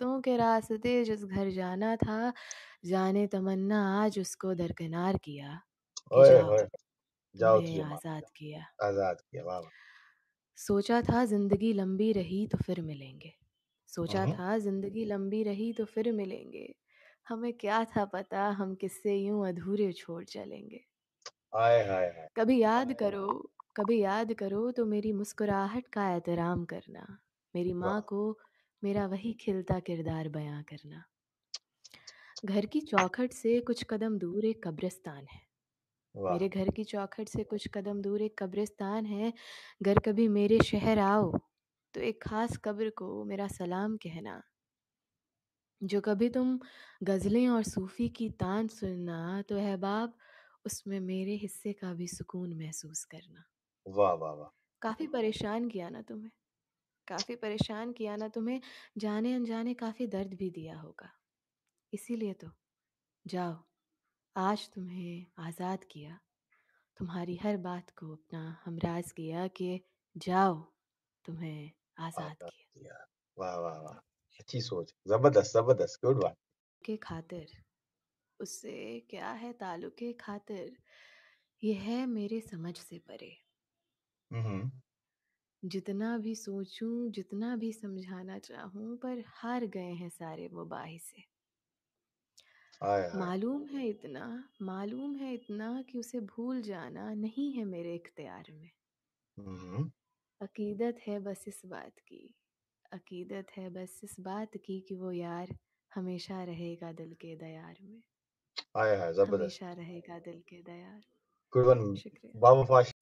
रिश्तों के रास्ते जिस घर जाना था जाने तमन्ना आज उसको दरकिनार किया कि ओए जाओ जाओ तुम्हें तो आज़ाद किया आज़ाद किया वाह वाह! सोचा था जिंदगी लंबी रही तो फिर मिलेंगे सोचा हम्म। था जिंदगी लंबी रही तो फिर मिलेंगे हमें क्या था पता हम किससे यूं अधूरे छोड़ चलेंगे आए हाय कभी याद करो कभी याद करो तो मेरी मुस्कुराहट का एहतराम करना मेरी माँ को मेरा वही खिलता किरदार बयां करना घर की चौखट से कुछ कदम दूर एक कब्रिस्तान है मेरे घर की चौखट से कुछ कदम दूर एक कब्रिस्तान है अगर कभी मेरे शहर आओ तो एक खास कब्र को मेरा सलाम कहना जो कभी तुम गज़लें और सूफ़ी की तान सुनना तो अहबाब उसमें मेरे हिस्से का भी सुकून महसूस करना वाह वाह वाह काफ़ी परेशान किया ना तुम्हें काफ़ी परेशान किया ना तुम्हें जाने अनजाने काफ़ी दर्द भी दिया होगा इसीलिए तो जाओ आज तुम्हें आज़ाद किया तुम्हारी हर बात को अपना हमराज किया कि जाओ तुम्हें आज़ाद किया वाह वाह वाह अच्छी सोच जबरदस्त जबरदस्त गुड वन के खातिर उससे क्या है ताल्लुक खातिर यह है मेरे समझ से परे हम्म जितना भी सोचूं, जितना भी समझाना चाहूं पर हार गए हैं सारे मुबाहिसे। हाय, हाय! मालूम है इतना मालूम है इतना कि उसे भूल जाना नहीं है मेरे इख्तियार में। हम्म। अक़ीदत है बस इस बात की अक़ीदत है बस इस बात की कि वो यार हमेशा रहेगा दिल के दयार में। आया है ज़बरदस्त। हमेशा रहेगा दिल के दयार में। Good one. शुक्रिया। बाबा श